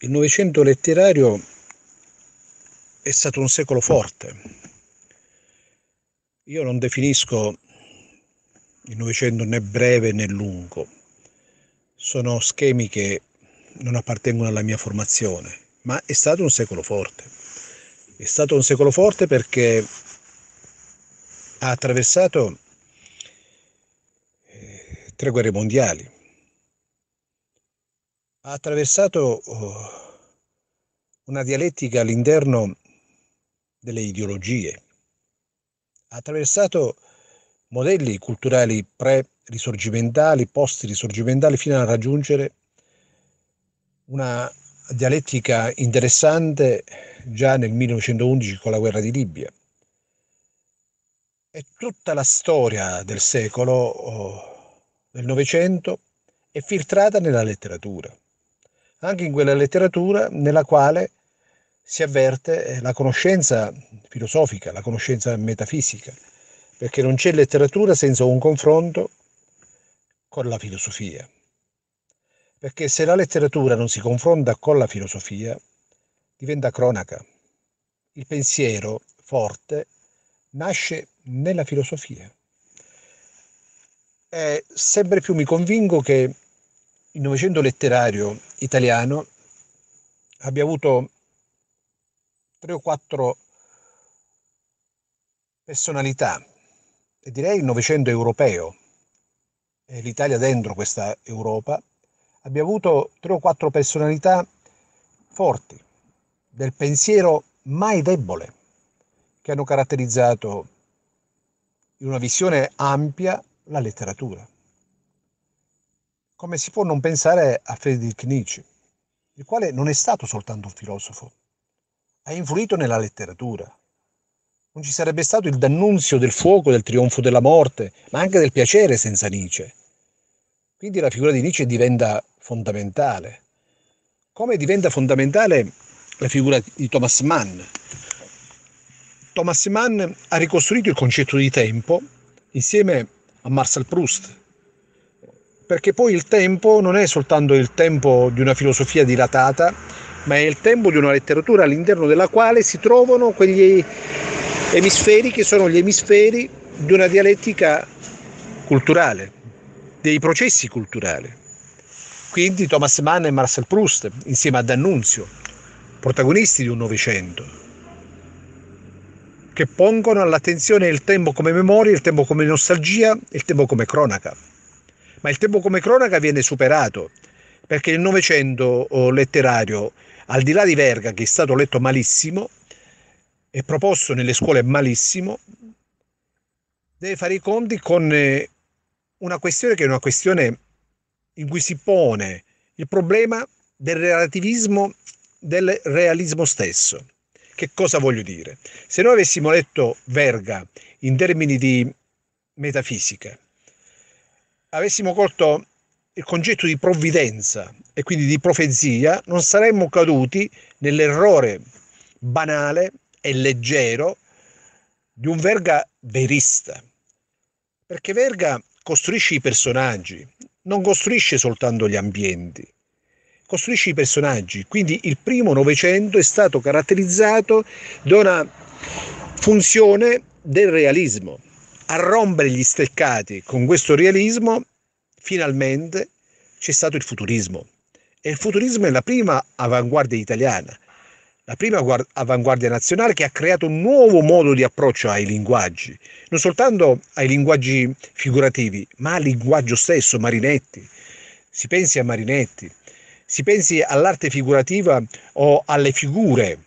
Il Novecento letterario è stato un secolo forte. Io non definisco il Novecento né breve né lungo. Sono schemi che non appartengono alla mia formazione, ma è stato un secolo forte. È stato un secolo forte perché ha attraversato eh, tre guerre mondiali, ha attraversato oh, una dialettica all'interno delle ideologie, ha attraversato modelli culturali pre-risorgimentali, post-risorgimentali, fino a raggiungere una dialettica interessante già nel 1911 con la guerra di Libia. E tutta la storia del secolo oh, del Novecento è filtrata nella letteratura anche in quella letteratura nella quale si avverte eh, la conoscenza filosofica, la conoscenza metafisica, perché non c'è letteratura senza un confronto con la filosofia. Perché se la letteratura non si confronta con la filosofia, diventa cronaca. Il pensiero forte nasce nella filosofia. E eh, sempre più mi convinco che il Novecento letterario italiano abbia avuto tre o quattro personalità e direi il Novecento europeo, l'Italia dentro questa Europa, abbia avuto tre o quattro personalità forti, del pensiero mai debole, che hanno caratterizzato in una visione ampia la letteratura come si può non pensare a Friedrich Nietzsche, il quale non è stato soltanto un filosofo, ha influito nella letteratura. Non ci sarebbe stato il dannunzio del fuoco, del trionfo della morte, ma anche del piacere senza Nietzsche. Quindi la figura di Nietzsche diventa fondamentale. Come diventa fondamentale la figura di Thomas Mann? Thomas Mann ha ricostruito il concetto di tempo insieme a Marcel Proust, perché poi il tempo non è soltanto il tempo di una filosofia dilatata, ma è il tempo di una letteratura all'interno della quale si trovano quegli emisferi che sono gli emisferi di una dialettica culturale, dei processi culturali. Quindi Thomas Mann e Marcel Proust, insieme ad Annunzio, protagonisti di un Novecento, che pongono all'attenzione il tempo come memoria, il tempo come nostalgia, il tempo come cronaca ma il tempo come cronaca viene superato, perché il Novecento oh, letterario, al di là di Verga, che è stato letto malissimo e proposto nelle scuole malissimo, deve fare i conti con eh, una questione che è una questione in cui si pone il problema del relativismo del realismo stesso. Che cosa voglio dire? Se noi avessimo letto Verga in termini di metafisica, avessimo colto il concetto di provvidenza e quindi di profezia, non saremmo caduti nell'errore banale e leggero di un Verga verista. Perché Verga costruisce i personaggi, non costruisce soltanto gli ambienti, costruisce i personaggi. Quindi il primo Novecento è stato caratterizzato da una funzione del realismo a rompere gli steccati con questo realismo, finalmente c'è stato il futurismo. E il futurismo è la prima avanguardia italiana, la prima avanguardia nazionale che ha creato un nuovo modo di approccio ai linguaggi, non soltanto ai linguaggi figurativi, ma al linguaggio stesso, Marinetti. Si pensi a Marinetti, si pensi all'arte figurativa o alle figure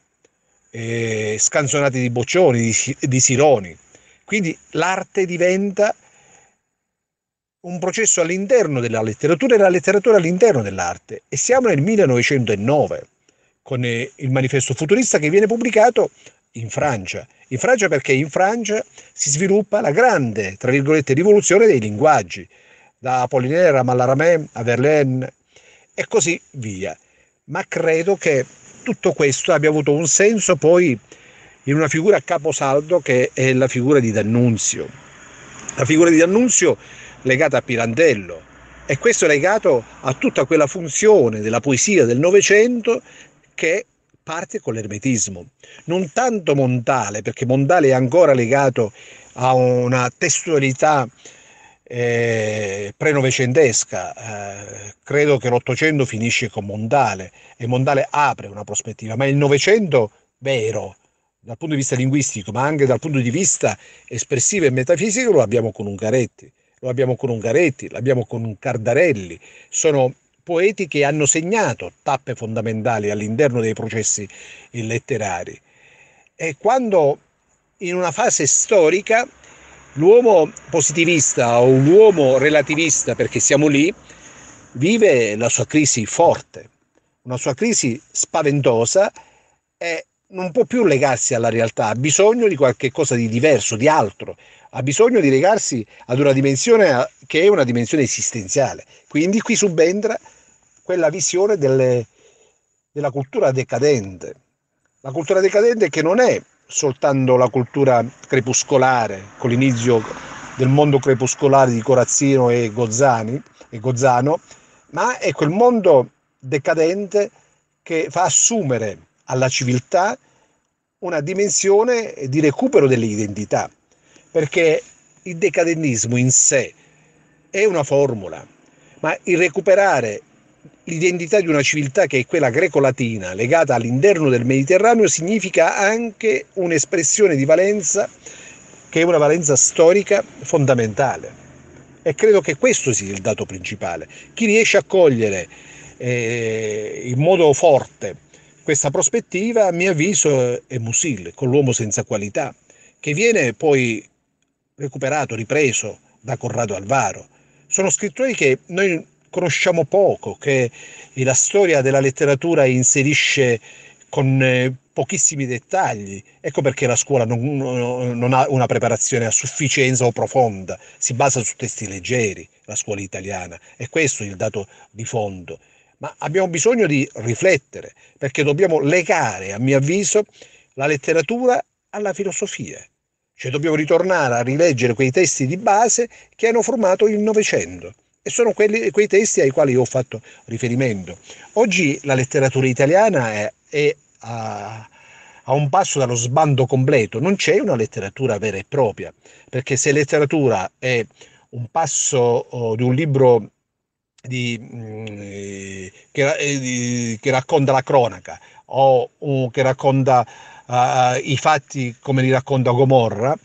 eh, scanzonate di Boccioni, di, di Sironi quindi l'arte diventa un processo all'interno della letteratura e la letteratura all'interno dell'arte. E siamo nel 1909 con eh, il manifesto futurista che viene pubblicato in Francia. In Francia perché in Francia si sviluppa la grande, tra virgolette, rivoluzione dei linguaggi, da Apollinaire a Mallarmé a Verlaine e così via. Ma credo che tutto questo abbia avuto un senso poi in una figura a caposaldo che è la figura di D'Annunzio. La figura di D'Annunzio legata a Pirandello e questo è legato a tutta quella funzione della poesia del Novecento che parte con l'ermetismo. Non tanto Montale, perché Montale è ancora legato a una testualità eh, pre-novecentesca. Eh, credo che l'Ottocento finisce con Montale e Montale apre una prospettiva, ma il Novecento vero dal punto di vista linguistico, ma anche dal punto di vista espressivo e metafisico, lo abbiamo con Ungaretti, lo abbiamo con Ungaretti, l'abbiamo con Cardarelli. Sono poeti che hanno segnato tappe fondamentali all'interno dei processi letterari. E quando in una fase storica l'uomo positivista o l'uomo relativista, perché siamo lì, vive la sua crisi forte, una sua crisi spaventosa e non può più legarsi alla realtà, ha bisogno di qualche cosa di diverso, di altro, ha bisogno di legarsi ad una dimensione che è una dimensione esistenziale. Quindi qui subentra quella visione delle, della cultura decadente. La cultura decadente che non è soltanto la cultura crepuscolare, con l'inizio del mondo crepuscolare di Corazzino e, Gozzani, e Gozzano, ma è quel mondo decadente che fa assumere alla civiltà una dimensione di recupero dell'identità, perché il decadentismo in sé è una formula, ma il recuperare l'identità di una civiltà che è quella greco-latina legata all'interno del Mediterraneo significa anche un'espressione di valenza che è una valenza storica fondamentale. E credo che questo sia il dato principale. Chi riesce a cogliere eh, in modo forte questa prospettiva, a mio avviso, è Musil, con l'uomo senza qualità, che viene poi recuperato, ripreso da Corrado Alvaro. Sono scrittori che noi conosciamo poco, che la storia della letteratura inserisce con eh, pochissimi dettagli. Ecco perché la scuola non, non, ha una preparazione a sufficienza o profonda, si basa su testi leggeri, la scuola italiana. E questo è il dato di fondo ma abbiamo bisogno di riflettere, perché dobbiamo legare, a mio avviso, la letteratura alla filosofia. Cioè dobbiamo ritornare a rileggere quei testi di base che hanno formato il Novecento e sono quelli, quei testi ai quali ho fatto riferimento. Oggi la letteratura italiana è, è a, a un passo dallo sbando completo, non c'è una letteratura vera e propria, perché se letteratura è un passo oh, di un libro di, mm, che, eh, di, che, racconta la cronaca o, o che racconta uh, i fatti come li racconta Gomorra,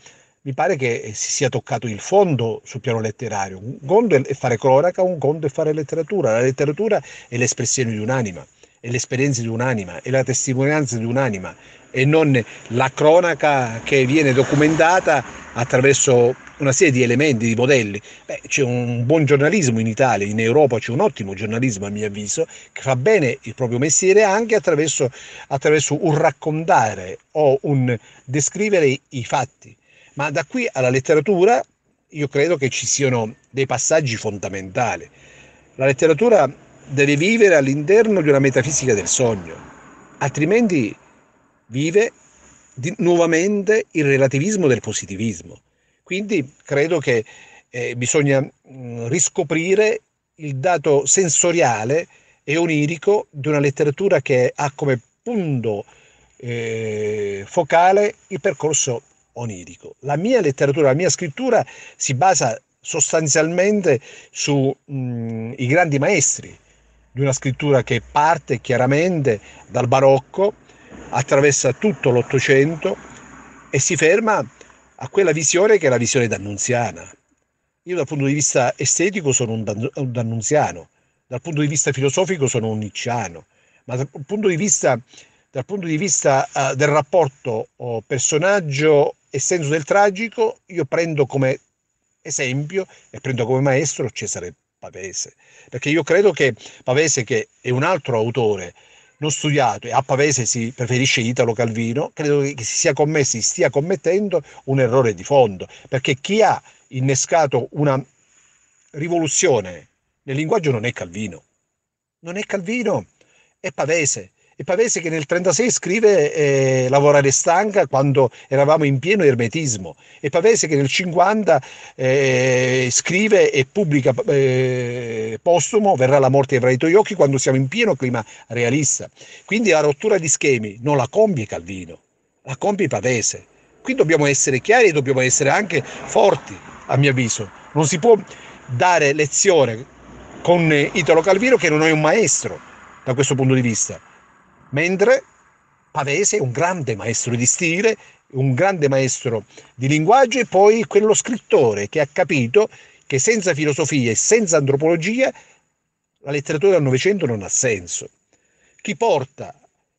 mi pare che si sia toccato il fondo sul piano letterario. Un conto è fare cronaca, un conto è fare letteratura. La letteratura è l'espressione di un'anima, è l'esperienza di un'anima, è la testimonianza di un'anima e non la cronaca che viene documentata attraverso una serie di elementi, di modelli. Beh, c'è un buon giornalismo in Italia, in Europa c'è un ottimo giornalismo a mio avviso, che fa bene il proprio mestiere anche attraverso, attraverso un raccontare o un descrivere i fatti. Ma da qui alla letteratura io credo che ci siano dei passaggi fondamentali. La letteratura deve vivere all'interno di una metafisica del sogno, altrimenti vive nuovamente il relativismo del positivismo. Quindi credo che eh, bisogna mh, mm, riscoprire il dato sensoriale e onirico di una letteratura che ha come punto eh, focale il percorso onirico. La mia letteratura, la mia scrittura si basa sostanzialmente sui mm, grandi maestri di una scrittura che parte chiaramente dal barocco, attraversa tutto l'Ottocento e si ferma a quella visione che è la visione d'annunziana. Io dal punto di vista estetico sono un, d'annunziano, dal punto di vista filosofico sono un nicciano, ma dal punto di vista, punto di vista uh, del rapporto uh, personaggio e senso del tragico, io prendo come esempio e prendo come maestro Cesare Pavese, perché io credo che Pavese, che è un altro autore, non studiato e a Pavese si preferisce Italo Calvino, credo che si, sia commesso, stia commettendo un errore di fondo, perché chi ha innescato una rivoluzione nel linguaggio non è Calvino, non è Calvino, è Pavese. È palese che nel 1936 scrive eh, Lavorare stanca quando eravamo in pieno ermetismo. E Pavese che nel 1950 eh, scrive e pubblica eh, postumo Verrà la morte di Evraito Iocchi quando siamo in pieno clima realista. Quindi la rottura di schemi non la compie Calvino, la compie Pavese. Qui dobbiamo essere chiari e dobbiamo essere anche forti, a mio avviso. Non si può dare lezione con Italo Calvino che non è un maestro da questo punto di vista mentre Pavese è un grande maestro di stile, un grande maestro di linguaggio e poi quello scrittore che ha capito che senza filosofia e senza antropologia la letteratura del Novecento non ha senso. Chi porta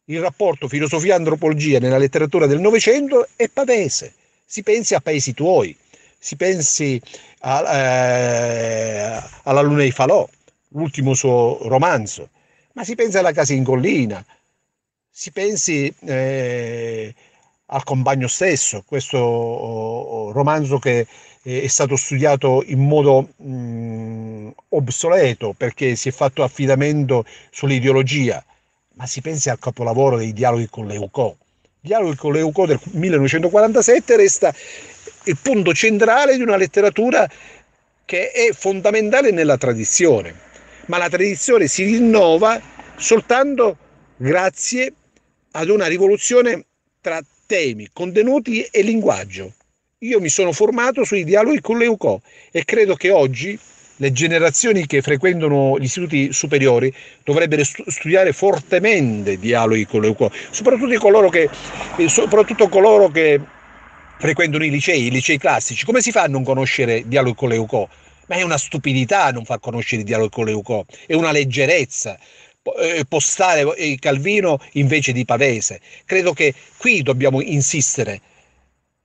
il rapporto filosofia-antropologia nella letteratura del Novecento è Pavese. Si pensi a Paesi tuoi, si pensi a, eh, alla Luna di Falò, l'ultimo suo romanzo, ma si pensa alla Casa in Collina, si pensi eh, al compagno stesso, questo oh, oh, romanzo che è stato studiato in modo mh, mm, obsoleto perché si è fatto affidamento sull'ideologia, ma si pensi al capolavoro dei dialoghi con Leucò. Dialoghi con Leucò del 1947 resta il punto centrale di una letteratura che è fondamentale nella tradizione, ma la tradizione si rinnova soltanto grazie a ad una rivoluzione tra temi, contenuti e linguaggio. Io mi sono formato sui dialoghi con l'EUCO e credo che oggi le generazioni che frequentano gli istituti superiori dovrebbero studiare fortemente dialoghi con l'EUCO, soprattutto coloro che, eh, soprattutto coloro che frequentano i licei, i licei classici. Come si fa a non conoscere dialoghi con l'EUCO? Ma è una stupidità non far conoscere il dialogo con l'EUCO, è una leggerezza. Eh, postare eh, Calvino invece di Pavese. Credo che qui dobbiamo insistere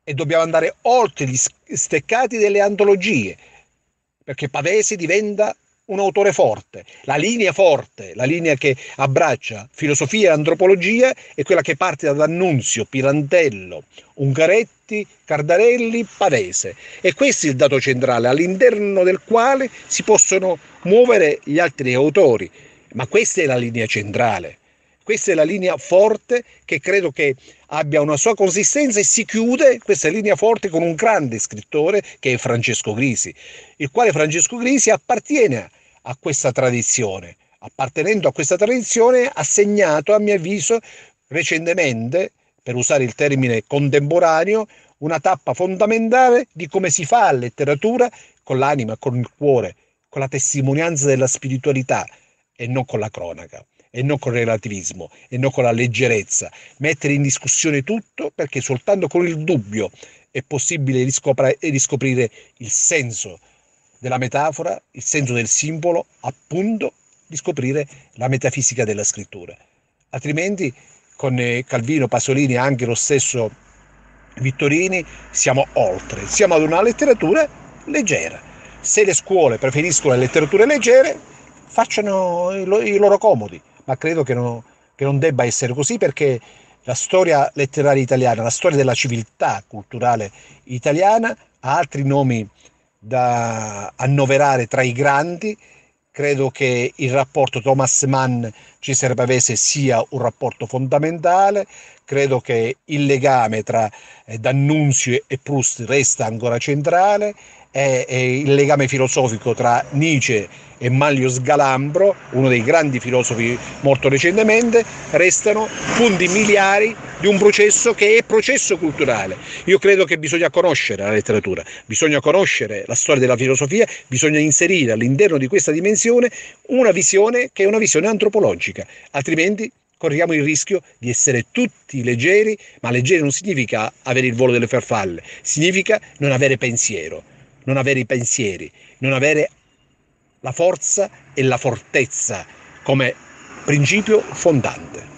e dobbiamo andare oltre gli steccati delle antologie, perché Pavese diventa un autore forte, la linea forte, la linea che abbraccia filosofia e antropologia è quella che parte da D'Annunzio, Pirantello, Ungaretti, Cardarelli, Pavese. E questo è il dato centrale all'interno del quale si possono muovere gli altri autori ma questa è la linea centrale, questa è la linea forte che credo che abbia una sua consistenza e si chiude questa linea forte con un grande scrittore che è Francesco Grisi, il quale Francesco Grisi appartiene a questa tradizione. Appartenendo a questa tradizione ha segnato, a mio avviso, recentemente, per usare il termine contemporaneo, una tappa fondamentale di come si fa letteratura con l'anima, con il cuore, con la testimonianza della spiritualità, e non con la cronaca e non con il relativismo e non con la leggerezza, mettere in discussione tutto perché soltanto con il dubbio è possibile riscopre, riscoprire il senso della metafora, il senso del simbolo, appunto riscoprire la metafisica della scrittura. Altrimenti con eh, Calvino, Pasolini e anche lo stesso Vittorini siamo oltre, siamo ad una letteratura leggera. Se le scuole preferiscono le letterature leggere, facciano i, lo, i loro comodi, ma credo che non, che non debba essere così perché la storia letteraria italiana, la storia della civiltà culturale italiana ha altri nomi da annoverare tra i grandi. Credo che il rapporto Thomas Mann-Cesare Pavese sia un rapporto fondamentale, credo che il legame tra eh, D'Annunzio e Proust resta ancora centrale è, è il legame filosofico tra Nietzsche e Manlio Sgalambro, uno dei grandi filosofi morto recentemente, restano punti miliari di un processo che è processo culturale. Io credo che bisogna conoscere la letteratura, bisogna conoscere la storia della filosofia, bisogna inserire all'interno di questa dimensione una visione che è una visione antropologica, altrimenti corriamo il rischio di essere tutti leggeri, ma leggeri non significa avere il volo delle farfalle, significa non avere pensiero non avere i pensieri, non avere la forza e la fortezza come principio fondante.